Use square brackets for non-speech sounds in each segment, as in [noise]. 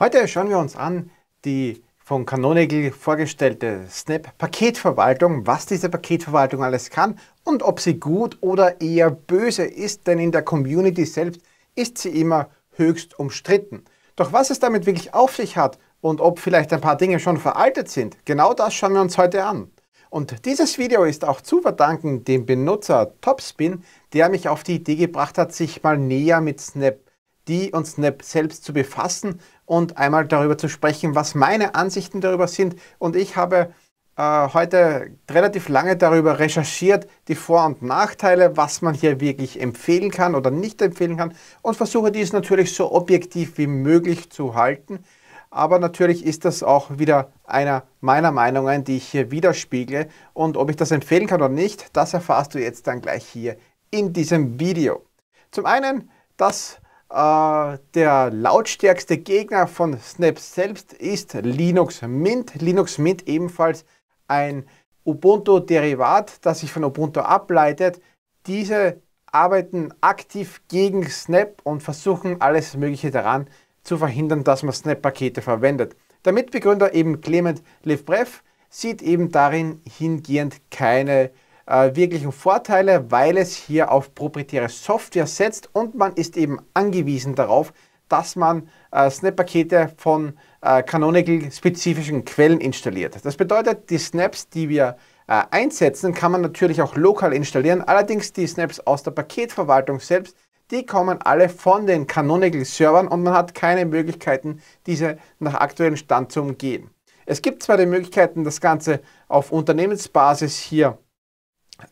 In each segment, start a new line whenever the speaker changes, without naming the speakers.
Heute schauen wir uns an die von Canonical vorgestellte Snap-Paketverwaltung, was diese Paketverwaltung alles kann und ob sie gut oder eher böse ist, denn in der Community selbst ist sie immer höchst umstritten. Doch was es damit wirklich auf sich hat und ob vielleicht ein paar Dinge schon veraltet sind, genau das schauen wir uns heute an. Und dieses Video ist auch zu verdanken dem Benutzer Topspin, der mich auf die Idee gebracht hat, sich mal näher mit Snap D und Snap selbst zu befassen und einmal darüber zu sprechen, was meine Ansichten darüber sind. Und ich habe äh, heute relativ lange darüber recherchiert, die Vor- und Nachteile, was man hier wirklich empfehlen kann oder nicht empfehlen kann und versuche dies natürlich so objektiv wie möglich zu halten. Aber natürlich ist das auch wieder einer meiner Meinungen, die ich hier widerspiegle. Und ob ich das empfehlen kann oder nicht, das erfahrst du jetzt dann gleich hier in diesem Video. Zum einen, dass äh, der lautstärkste Gegner von Snap selbst ist Linux Mint. Linux Mint ebenfalls ein Ubuntu-Derivat, das sich von Ubuntu ableitet. Diese arbeiten aktiv gegen Snap und versuchen alles Mögliche daran zu verhindern, dass man Snap-Pakete verwendet. Der Mitbegründer eben Clement Lefebvre sieht eben darin hingehend keine äh, wirklichen Vorteile, weil es hier auf proprietäre Software setzt und man ist eben angewiesen darauf, dass man äh, Snap-Pakete von äh, Canonical-spezifischen Quellen installiert. Das bedeutet, die Snaps, die wir äh, einsetzen, kann man natürlich auch lokal installieren. Allerdings die Snaps aus der Paketverwaltung selbst, die kommen alle von den Canonical-Servern und man hat keine Möglichkeiten, diese nach aktuellem Stand zu umgehen. Es gibt zwar die Möglichkeiten, das Ganze auf Unternehmensbasis hier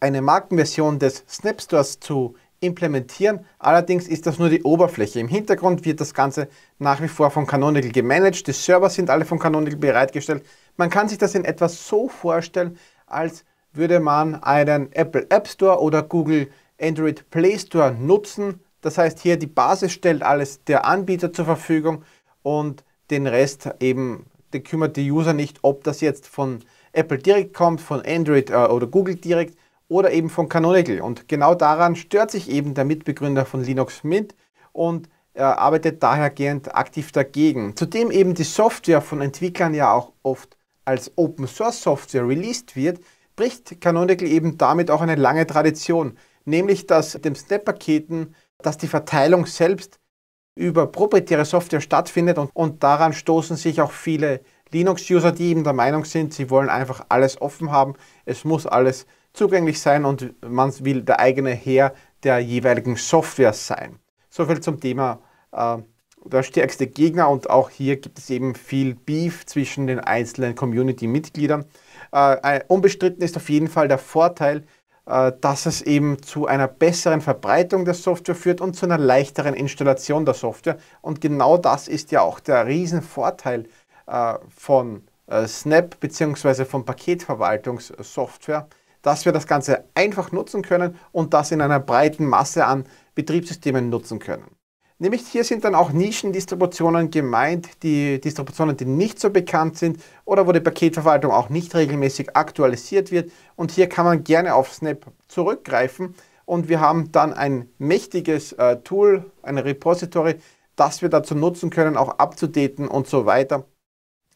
eine Markenversion des Snap Stores zu implementieren. Allerdings ist das nur die Oberfläche. Im Hintergrund wird das Ganze nach wie vor von Canonical gemanagt. Die Server sind alle von Canonical bereitgestellt. Man kann sich das in etwa so vorstellen, als würde man einen Apple App Store oder Google Android Play Store nutzen. Das heißt, hier die Basis stellt alles der Anbieter zur Verfügung und den Rest eben, den kümmert die User nicht, ob das jetzt von Apple direkt kommt, von Android äh, oder Google direkt oder eben von Canonical. Und genau daran stört sich eben der Mitbegründer von Linux mit und er arbeitet dahergehend aktiv dagegen. Zudem eben die Software von Entwicklern ja auch oft als Open Source Software released wird, bricht Canonical eben damit auch eine lange Tradition, nämlich dass dem Snap-Paketen, dass die Verteilung selbst über proprietäre Software stattfindet und, und daran stoßen sich auch viele Linux-User, die eben der Meinung sind, sie wollen einfach alles offen haben, es muss alles zugänglich sein und man will der eigene Herr der jeweiligen Software sein. Soviel zum Thema äh, der stärkste Gegner und auch hier gibt es eben viel Beef zwischen den einzelnen Community-Mitgliedern. Äh, unbestritten ist auf jeden Fall der Vorteil, äh, dass es eben zu einer besseren Verbreitung der Software führt und zu einer leichteren Installation der Software. Und genau das ist ja auch der Riesenvorteil äh, von äh, Snap bzw. von Paketverwaltungssoftware dass wir das Ganze einfach nutzen können und das in einer breiten Masse an Betriebssystemen nutzen können. Nämlich hier sind dann auch Nischendistributionen gemeint, die Distributionen, die nicht so bekannt sind oder wo die Paketverwaltung auch nicht regelmäßig aktualisiert wird. Und hier kann man gerne auf Snap zurückgreifen und wir haben dann ein mächtiges äh, Tool, ein Repository, das wir dazu nutzen können, auch abzudaten und so weiter.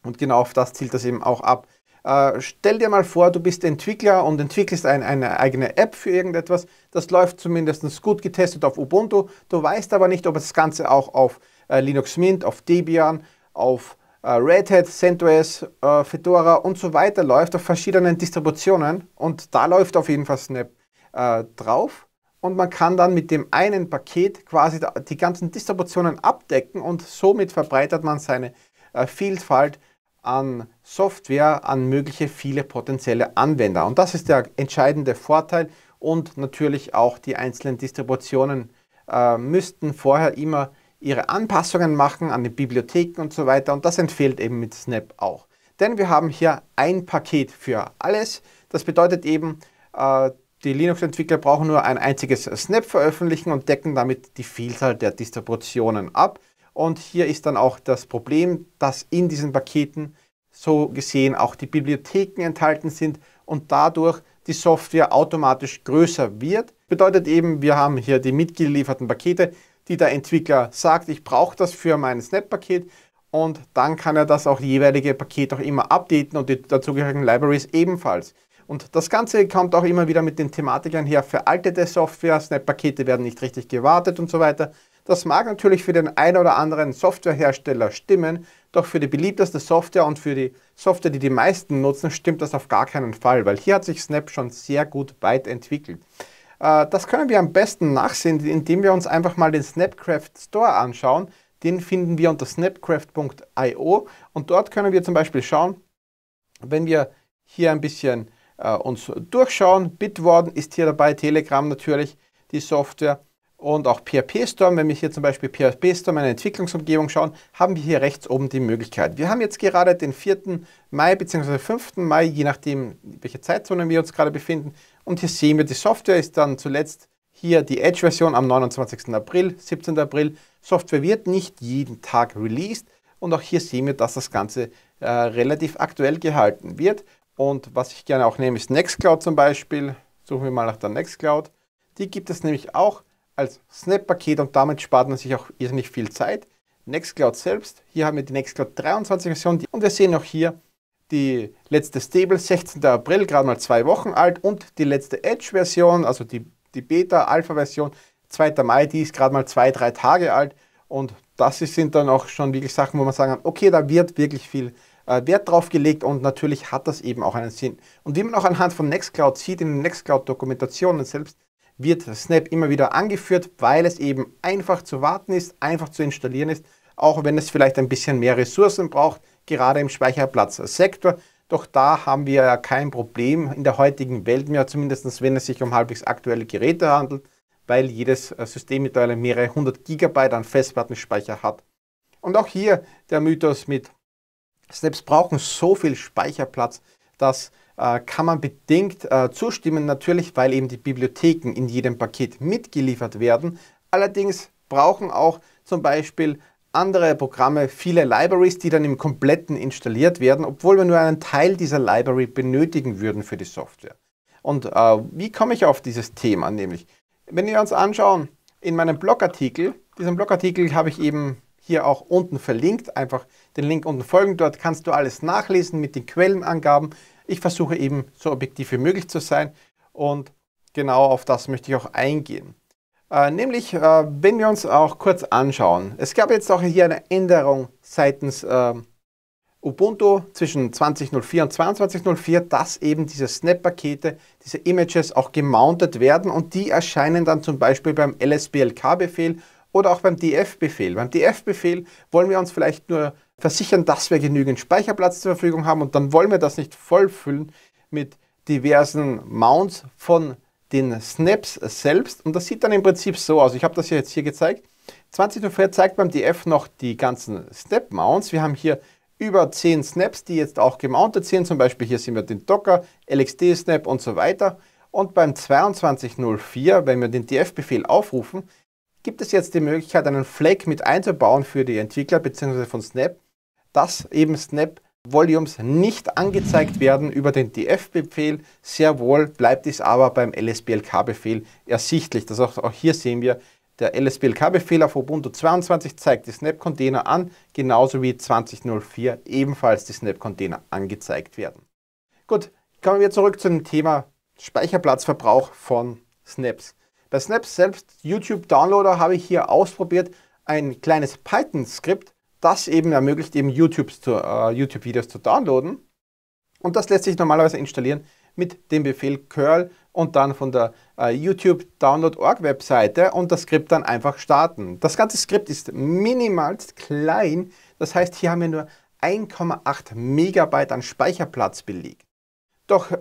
Und genau auf das zielt das eben auch ab. Äh, stell dir mal vor, du bist Entwickler und entwickelst ein, eine eigene App für irgendetwas. Das läuft zumindest gut getestet auf Ubuntu. Du weißt aber nicht, ob das Ganze auch auf äh, Linux Mint, auf Debian, auf äh, Red Hat, CentOS, äh, Fedora und so weiter läuft, auf verschiedenen Distributionen. Und da läuft auf jeden Fall Snap äh, drauf. Und man kann dann mit dem einen Paket quasi die ganzen Distributionen abdecken und somit verbreitert man seine äh, Vielfalt an Software an mögliche viele potenzielle Anwender. Und das ist der entscheidende Vorteil und natürlich auch die einzelnen Distributionen äh, müssten vorher immer ihre Anpassungen machen an die Bibliotheken und so weiter. Und das empfiehlt eben mit Snap auch. Denn wir haben hier ein Paket für alles. Das bedeutet eben, äh, die Linux-Entwickler brauchen nur ein einziges Snap veröffentlichen und decken damit die Vielzahl der Distributionen ab. Und hier ist dann auch das Problem, dass in diesen Paketen so gesehen auch die Bibliotheken enthalten sind und dadurch die Software automatisch größer wird. Bedeutet eben, wir haben hier die mitgelieferten Pakete, die der Entwickler sagt, ich brauche das für mein Snap-Paket und dann kann er das auch jeweilige Paket auch immer updaten und die dazugehörigen Libraries ebenfalls. Und das Ganze kommt auch immer wieder mit den Thematikern her, veraltete Software, Snap-Pakete werden nicht richtig gewartet und so weiter. Das mag natürlich für den einen oder anderen Softwarehersteller stimmen, doch für die beliebteste Software und für die Software, die die meisten nutzen, stimmt das auf gar keinen Fall, weil hier hat sich Snap schon sehr gut weit entwickelt. Äh, das können wir am besten nachsehen, indem wir uns einfach mal den Snapcraft Store anschauen. Den finden wir unter snapcraft.io und dort können wir zum Beispiel schauen, wenn wir hier ein bisschen äh, uns durchschauen, Bitwarden ist hier dabei, Telegram natürlich, die Software und auch PHP Storm, wenn wir hier zum Beispiel PHP Storm, eine Entwicklungsumgebung schauen, haben wir hier rechts oben die Möglichkeit. Wir haben jetzt gerade den 4. Mai bzw. 5. Mai, je nachdem, welche Zeitzone wir uns gerade befinden. Und hier sehen wir, die Software ist dann zuletzt hier die Edge-Version am 29. April, 17. April. Software wird nicht jeden Tag released. Und auch hier sehen wir, dass das Ganze äh, relativ aktuell gehalten wird. Und was ich gerne auch nehme, ist Nextcloud zum Beispiel. Suchen wir mal nach der Nextcloud. Die gibt es nämlich auch als Snap-Paket und damit spart man sich auch irrsinnig viel Zeit. Nextcloud selbst, hier haben wir die Nextcloud 23 Version und wir sehen auch hier die letzte Stable, 16. April, gerade mal zwei Wochen alt und die letzte Edge-Version, also die, die Beta-Alpha-Version, 2. Mai, die ist gerade mal zwei, drei Tage alt und das sind dann auch schon wirklich Sachen, wo man sagen kann, okay, da wird wirklich viel äh, Wert drauf gelegt und natürlich hat das eben auch einen Sinn. Und wie man auch anhand von Nextcloud sieht, in den Nextcloud-Dokumentationen selbst, wird Snap immer wieder angeführt, weil es eben einfach zu warten ist, einfach zu installieren ist, auch wenn es vielleicht ein bisschen mehr Ressourcen braucht, gerade im Speicherplatzsektor. Doch da haben wir ja kein Problem in der heutigen Welt mehr, zumindest wenn es sich um halbwegs aktuelle Geräte handelt, weil jedes äh, System mittlerweile mehrere hundert Gigabyte an Festplattenspeicher hat. Und auch hier der Mythos mit Snaps brauchen so viel Speicherplatz, dass äh, kann man bedingt äh, zustimmen, natürlich, weil eben die Bibliotheken in jedem Paket mitgeliefert werden. Allerdings brauchen auch zum Beispiel andere Programme viele Libraries, die dann im Kompletten installiert werden, obwohl wir nur einen Teil dieser Library benötigen würden für die Software. Und äh, wie komme ich auf dieses Thema? Nämlich, wenn wir uns anschauen, in meinem Blogartikel, diesen Blogartikel habe ich eben hier auch unten verlinkt, einfach den Link unten folgen, dort kannst du alles nachlesen mit den Quellenangaben, ich versuche eben so objektiv wie möglich zu sein und genau auf das möchte ich auch eingehen. Äh, nämlich, äh, wenn wir uns auch kurz anschauen, es gab jetzt auch hier eine Änderung seitens äh, Ubuntu zwischen 20.04 und 22.04, dass eben diese Snap-Pakete, diese Images auch gemountet werden und die erscheinen dann zum Beispiel beim LSBLK-Befehl oder auch beim DF-Befehl. Beim DF-Befehl wollen wir uns vielleicht nur versichern, dass wir genügend Speicherplatz zur Verfügung haben und dann wollen wir das nicht vollfüllen mit diversen Mounts von den Snaps selbst. Und das sieht dann im Prinzip so aus. Ich habe das jetzt hier gezeigt. 2004 zeigt beim DF noch die ganzen Snap Mounts. Wir haben hier über 10 Snaps, die jetzt auch gemountet sind. Zum Beispiel hier sehen wir den Docker, LXD Snap und so weiter. Und beim 2204, wenn wir den DF-Befehl aufrufen, gibt es jetzt die Möglichkeit, einen Flag mit einzubauen für die Entwickler bzw. von Snap dass eben Snap Volumes nicht angezeigt werden über den df-Befehl, sehr wohl bleibt es aber beim LSBLK-Befehl ersichtlich. Das heißt, auch hier sehen wir, der LSBLK-Befehl auf Ubuntu 22 zeigt die Snap-Container an, genauso wie 2004 ebenfalls die Snap-Container angezeigt werden. Gut, kommen wir zurück zum Thema Speicherplatzverbrauch von Snaps. Bei Snaps selbst, YouTube Downloader, habe ich hier ausprobiert, ein kleines Python-Skript, das eben ermöglicht eben YouTube-Videos zu, äh, YouTube zu downloaden. Und das lässt sich normalerweise installieren mit dem Befehl curl und dann von der äh, YouTube Download.org Webseite und das Skript dann einfach starten. Das ganze Skript ist minimalst klein, das heißt, hier haben wir nur 1,8 Megabyte an Speicherplatz belegt. Doch äh,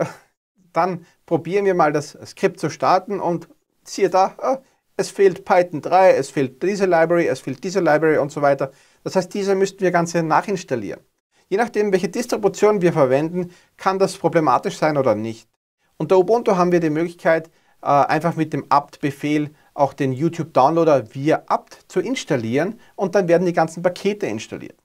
dann probieren wir mal das Skript zu starten und siehe da, äh, es fehlt Python 3, es fehlt diese Library, es fehlt diese Library und so weiter. Das heißt, diese müssten wir ganze nachinstallieren. Je nachdem, welche Distribution wir verwenden, kann das problematisch sein oder nicht. Unter Ubuntu haben wir die Möglichkeit, äh, einfach mit dem apt-Befehl auch den YouTube-Downloader via apt zu installieren und dann werden die ganzen Pakete installiert.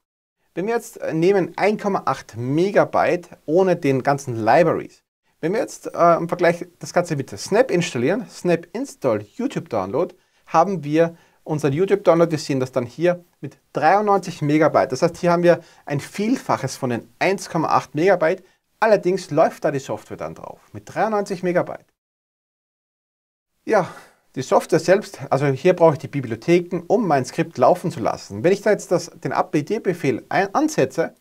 Wenn wir jetzt nehmen 1,8 Megabyte ohne den ganzen Libraries, wenn wir jetzt äh, im Vergleich das Ganze mit Snap installieren, Snap Install YouTube Download, haben wir unseren YouTube Download, wir sehen das dann hier, mit 93 Megabyte. Das heißt, hier haben wir ein Vielfaches von den 1,8 Megabyte. Allerdings läuft da die Software dann drauf, mit 93 Megabyte. Ja, die Software selbst, also hier brauche ich die Bibliotheken, um mein Skript laufen zu lassen. Wenn ich da jetzt das, den apt-befehl ansetze,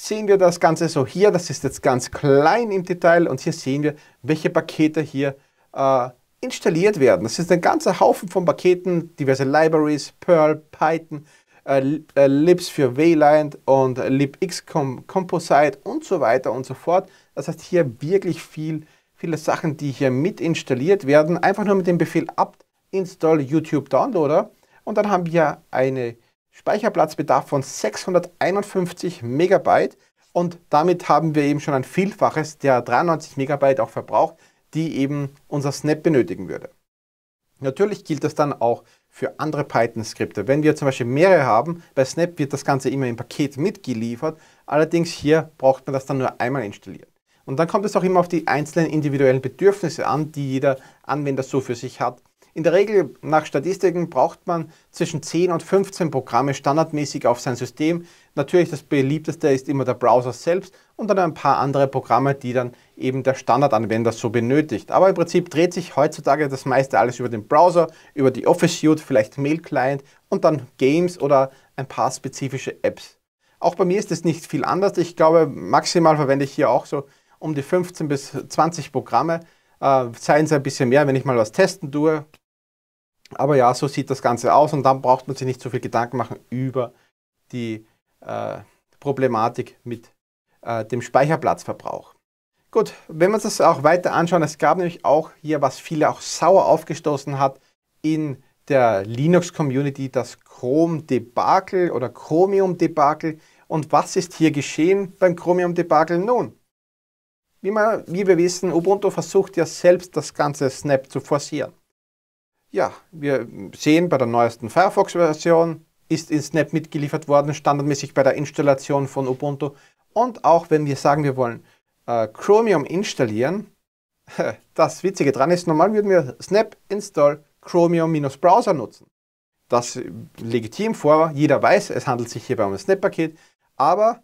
sehen wir das Ganze so hier. Das ist jetzt ganz klein im Detail und hier sehen wir, welche Pakete hier äh, installiert werden. Das ist ein ganzer Haufen von Paketen, diverse Libraries, Perl, Python, äh, äh, Libs für Wayland und LibX -Com Composite und so weiter und so fort. Das heißt hier wirklich viel, viele Sachen, die hier mit installiert werden. Einfach nur mit dem Befehl apt install YouTube Downloader und dann haben wir eine Speicherplatzbedarf von 651 Megabyte und damit haben wir eben schon ein Vielfaches der 93 Megabyte auch verbraucht, die eben unser Snap benötigen würde. Natürlich gilt das dann auch für andere Python-Skripte. Wenn wir zum Beispiel mehrere haben, bei Snap wird das Ganze immer im Paket mitgeliefert, allerdings hier braucht man das dann nur einmal installieren. Und dann kommt es auch immer auf die einzelnen individuellen Bedürfnisse an, die jeder Anwender so für sich hat. In der Regel nach Statistiken braucht man zwischen 10 und 15 Programme standardmäßig auf sein System. Natürlich das beliebteste ist immer der Browser selbst und dann ein paar andere Programme, die dann eben der Standardanwender so benötigt. Aber im Prinzip dreht sich heutzutage das meiste alles über den Browser, über die Office Suite, vielleicht Mail Client und dann Games oder ein paar spezifische Apps. Auch bei mir ist es nicht viel anders. Ich glaube, maximal verwende ich hier auch so um die 15 bis 20 Programme. Äh, seien es ein bisschen mehr, wenn ich mal was testen tue. Aber ja, so sieht das Ganze aus und dann braucht man sich nicht so viel Gedanken machen über die äh, Problematik mit äh, dem Speicherplatzverbrauch. Gut, wenn wir uns das auch weiter anschauen, es gab nämlich auch hier, was viele auch sauer aufgestoßen hat in der Linux-Community, das Chrome-Debakel oder Chromium-Debakel. Und was ist hier geschehen beim Chromium-Debakel? Nun, wie, man, wie wir wissen, Ubuntu versucht ja selbst das ganze Snap zu forcieren. Ja, wir sehen bei der neuesten Firefox-Version ist in Snap mitgeliefert worden, standardmäßig bei der Installation von Ubuntu. Und auch wenn wir sagen, wir wollen äh, Chromium installieren, [laughs] das Witzige dran ist, normal würden wir Snap install Chromium-Browser nutzen. Das legitim vor, jeder weiß, es handelt sich hierbei um ein Snap-Paket, aber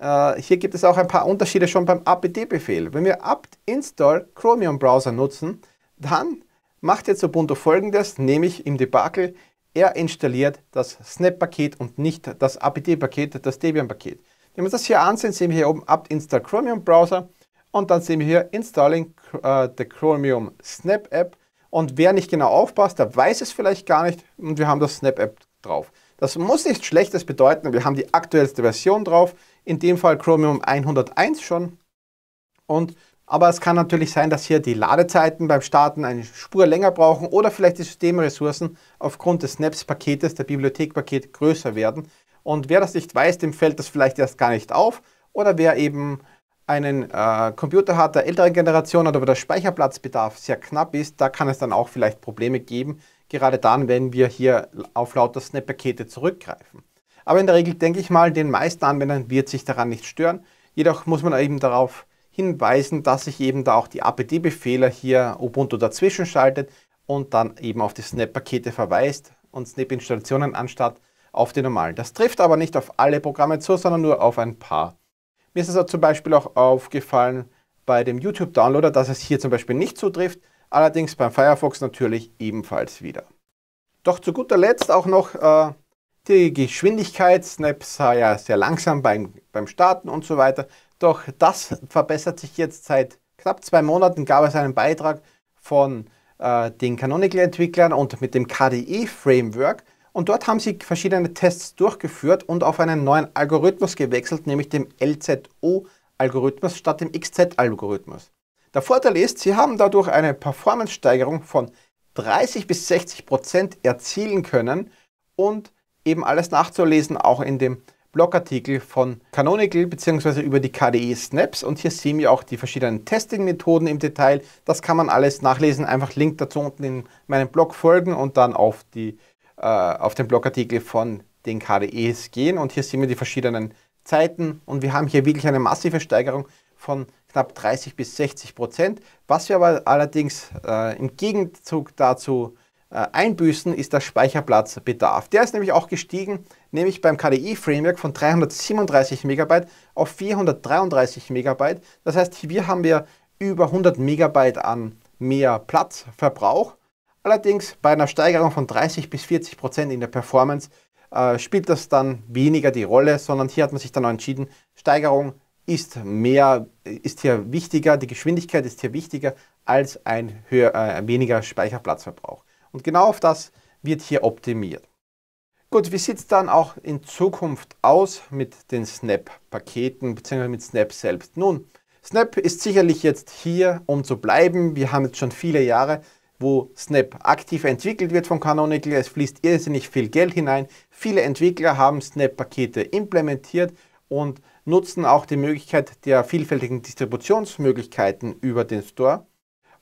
äh, hier gibt es auch ein paar Unterschiede schon beim apt-Befehl. Wenn wir apt install Chromium-Browser nutzen, dann macht jetzt Ubuntu folgendes, nämlich im Debakel, er installiert das Snap-Paket und nicht das APT-Paket, das Debian-Paket. Wenn wir das hier ansehen, sehen wir hier oben Apt Install Chromium Browser und dann sehen wir hier Installing äh, the Chromium Snap App. Und wer nicht genau aufpasst, der weiß es vielleicht gar nicht und wir haben das Snap App drauf. Das muss nichts Schlechtes bedeuten, wir haben die aktuellste Version drauf, in dem Fall Chromium 101 schon. Und aber es kann natürlich sein, dass hier die Ladezeiten beim Starten eine Spur länger brauchen oder vielleicht die Systemressourcen aufgrund des Snaps-Paketes, der Bibliothek-Paket, größer werden. Und wer das nicht weiß, dem fällt das vielleicht erst gar nicht auf. Oder wer eben einen äh, Computer hat der älteren Generation oder wo der Speicherplatzbedarf sehr knapp ist, da kann es dann auch vielleicht Probleme geben, gerade dann, wenn wir hier auf lauter Snap-Pakete zurückgreifen. Aber in der Regel denke ich mal, den meisten Anwendern wird sich daran nicht stören. Jedoch muss man eben darauf achten, hinweisen, dass sich eben da auch die apd befehler hier Ubuntu dazwischen schaltet und dann eben auf die Snap-Pakete verweist und Snap-Installationen anstatt auf die normalen. Das trifft aber nicht auf alle Programme zu, sondern nur auf ein paar. Mir ist es also zum Beispiel auch aufgefallen bei dem YouTube-Downloader, dass es hier zum Beispiel nicht zutrifft, allerdings beim Firefox natürlich ebenfalls wieder. Doch zu guter Letzt auch noch äh, die Geschwindigkeit. Snap sei ja sehr langsam beim, beim Starten und so weiter. Doch das verbessert sich jetzt seit knapp zwei Monaten, gab es einen Beitrag von äh, den Canonical-Entwicklern und mit dem KDE-Framework. Und dort haben sie verschiedene Tests durchgeführt und auf einen neuen Algorithmus gewechselt, nämlich dem LZO-Algorithmus statt dem XZ-Algorithmus. Der Vorteil ist, sie haben dadurch eine Performance-Steigerung von 30 bis 60 Prozent erzielen können und eben alles nachzulesen, auch in dem Blogartikel von Canonical bzw. über die KDE Snaps und hier sehen wir auch die verschiedenen Testing-Methoden im Detail. Das kann man alles nachlesen. Einfach Link dazu unten in meinem Blog folgen und dann auf, die, äh, auf den Blogartikel von den KDEs gehen. Und hier sehen wir die verschiedenen Zeiten und wir haben hier wirklich eine massive Steigerung von knapp 30 bis 60 Prozent. Was wir aber allerdings äh, im Gegenzug dazu äh, einbüßen, ist der Speicherplatzbedarf. Der ist nämlich auch gestiegen nämlich beim KDE-Framework von 337 MB auf 433 MB. Das heißt, hier haben wir über 100 MB an mehr Platzverbrauch. Allerdings bei einer Steigerung von 30 bis 40 Prozent in der Performance äh, spielt das dann weniger die Rolle, sondern hier hat man sich dann entschieden, Steigerung ist mehr, ist hier wichtiger, die Geschwindigkeit ist hier wichtiger als ein höher, äh, weniger Speicherplatzverbrauch. Und genau auf das wird hier optimiert. Gut, wie sieht es dann auch in Zukunft aus mit den Snap-Paketen bzw. mit Snap selbst? Nun, Snap ist sicherlich jetzt hier, um zu bleiben. Wir haben jetzt schon viele Jahre, wo Snap aktiv entwickelt wird von Canonical. Es fließt irrsinnig viel Geld hinein. Viele Entwickler haben Snap-Pakete implementiert und nutzen auch die Möglichkeit der vielfältigen Distributionsmöglichkeiten über den Store.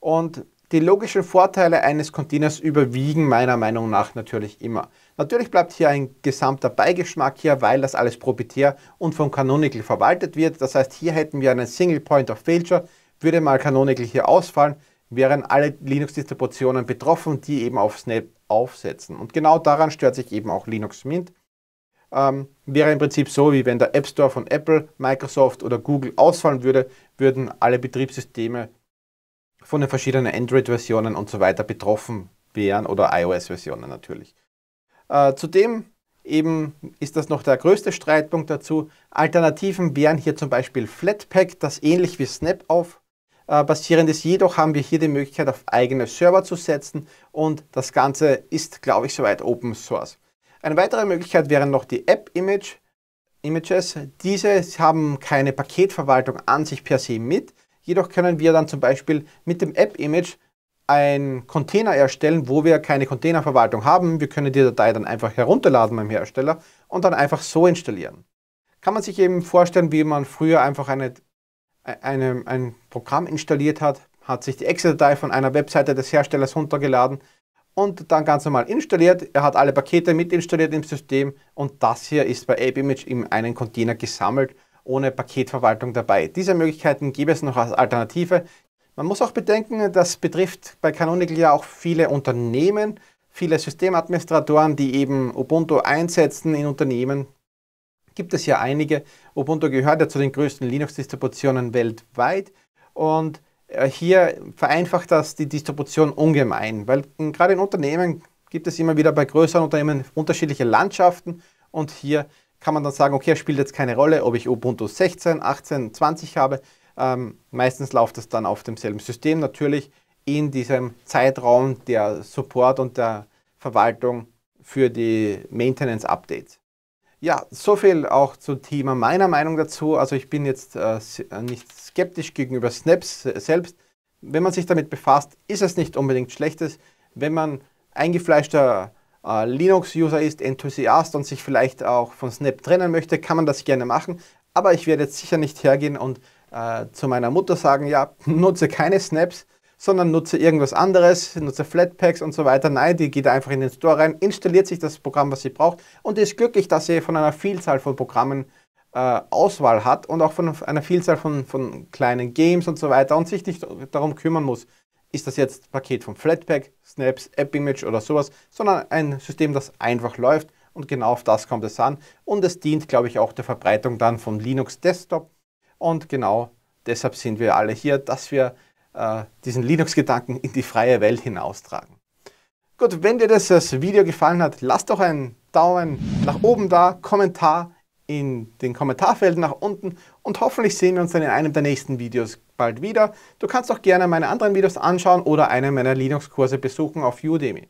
Und die logischen Vorteile eines Containers überwiegen meiner Meinung nach natürlich immer. Natürlich bleibt hier ein gesamter Beigeschmack hier, weil das alles proprietär und von Canonical verwaltet wird. Das heißt, hier hätten wir einen Single Point of Failure, würde mal Canonical hier ausfallen, wären alle Linux-Distributionen betroffen, die eben auf Snap aufsetzen. Und genau daran stört sich eben auch Linux Mint. Ähm, wäre im Prinzip so, wie wenn der App Store von Apple, Microsoft oder Google ausfallen würde, würden alle Betriebssysteme von den verschiedenen Android-Versionen und so weiter betroffen wären oder iOS-Versionen natürlich. Äh, zudem eben ist das noch der größte Streitpunkt dazu. Alternativen wären hier zum Beispiel Flatpak, das ähnlich wie Snap auf äh, basierend ist. Jedoch haben wir hier die Möglichkeit, auf eigene Server zu setzen und das Ganze ist, glaube ich, soweit Open Source. Eine weitere Möglichkeit wären noch die App-Image. Images. Diese haben keine Paketverwaltung an sich per se mit, Jedoch können wir dann zum Beispiel mit dem App-Image einen Container erstellen, wo wir keine Containerverwaltung haben. Wir können die Datei dann einfach herunterladen beim Hersteller und dann einfach so installieren. Kann man sich eben vorstellen, wie man früher einfach eine, äh, eine ein Programm installiert hat, hat sich die Excel-Datei von einer Webseite des Herstellers runtergeladen und dann ganz normal installiert. Er hat alle Pakete mitinstalliert im System und das hier ist bei AppImage in einen Container gesammelt ohne Paketverwaltung dabei. Diese Möglichkeiten gäbe es noch als Alternative. Man muss auch bedenken, das betrifft bei Canonical ja auch viele Unternehmen, viele Systemadministratoren, die eben Ubuntu einsetzen in Unternehmen. Gibt es ja einige. Ubuntu gehört ja zu den größten Linux-Distributionen weltweit und äh, hier vereinfacht das die Distribution ungemein, weil hm, gerade in Unternehmen gibt es immer wieder bei größeren Unternehmen unterschiedliche Landschaften und hier kann man dann sagen, okay, es spielt jetzt keine Rolle, ob ich Ubuntu 16, 18, 20 habe. Ähm, meistens läuft es dann auf demselben System natürlich in diesem Zeitraum der Support und der Verwaltung für die Maintenance-Updates. Ja, so viel auch zum Thema meiner Meinung dazu. Also ich bin jetzt äh, äh nicht skeptisch gegenüber Snaps selbst. Wenn man sich damit befasst, ist es nicht unbedingt schlechtes. Wenn man eingefleischter äh, Linux-User ist, Enthusiast und sich vielleicht auch von Snap trennen möchte, kann man das gerne machen. Aber ich werde jetzt sicher nicht hergehen und äh, zu meiner Mutter sagen, ja, [laughs] nutze keine Snaps, sondern nutze irgendwas anderes, nutze Flatpaks und so weiter. Nein, die geht einfach in den Store rein, installiert sich das Programm, was sie braucht und ist glücklich, dass sie von einer Vielzahl von Programmen äh, Auswahl hat und auch von einer Vielzahl von, von kleinen Games und so weiter und sich nicht darum kümmern muss, ist das jetzt Paket vom Flatpak, Snaps, AppImage oder sowas, sondern ein System, das einfach läuft und genau auf das kommt es an und es dient, glaube ich, auch der Verbreitung dann von Linux Desktop und genau deshalb sind wir alle hier, dass wir äh, diesen Linux-Gedanken in die freie Welt hinaustragen. Gut, wenn dir das, das Video gefallen hat, lass doch einen Daumen nach oben da, Kommentar in den Kommentarfeldern nach unten und hoffentlich sehen wir uns dann in einem der nächsten Videos bald wieder. Du kannst auch gerne meine anderen Videos anschauen oder einen meiner Linux-Kurse besuchen auf Udemy.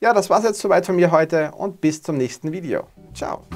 Ja, das war es jetzt soweit von mir heute und bis zum nächsten Video. Ciao!